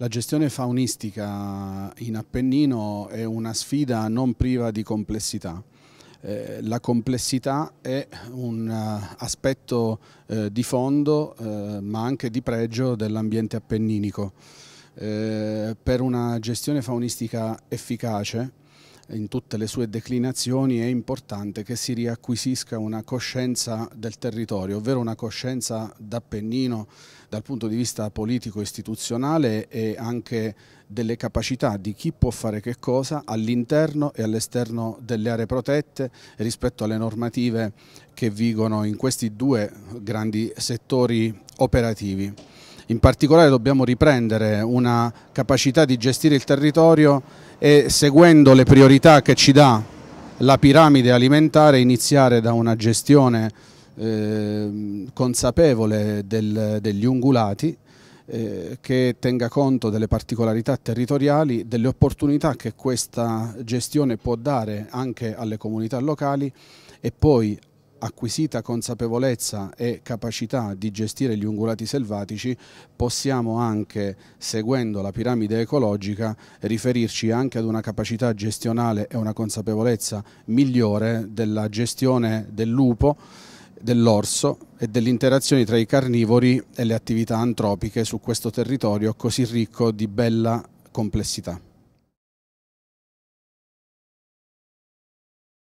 La gestione faunistica in Appennino è una sfida non priva di complessità. Eh, la complessità è un uh, aspetto eh, di fondo eh, ma anche di pregio dell'ambiente appenninico. Eh, per una gestione faunistica efficace in tutte le sue declinazioni è importante che si riacquisisca una coscienza del territorio, ovvero una coscienza d'Appennino dal punto di vista politico-istituzionale e anche delle capacità di chi può fare che cosa all'interno e all'esterno delle aree protette rispetto alle normative che vigono in questi due grandi settori operativi. In particolare dobbiamo riprendere una capacità di gestire il territorio e seguendo le priorità che ci dà la piramide alimentare iniziare da una gestione eh, consapevole del, degli ungulati eh, che tenga conto delle particolarità territoriali, delle opportunità che questa gestione può dare anche alle comunità locali e poi acquisita consapevolezza e capacità di gestire gli ungulati selvatici, possiamo anche, seguendo la piramide ecologica, riferirci anche ad una capacità gestionale e una consapevolezza migliore della gestione del lupo, dell'orso e delle interazioni tra i carnivori e le attività antropiche su questo territorio così ricco di bella complessità.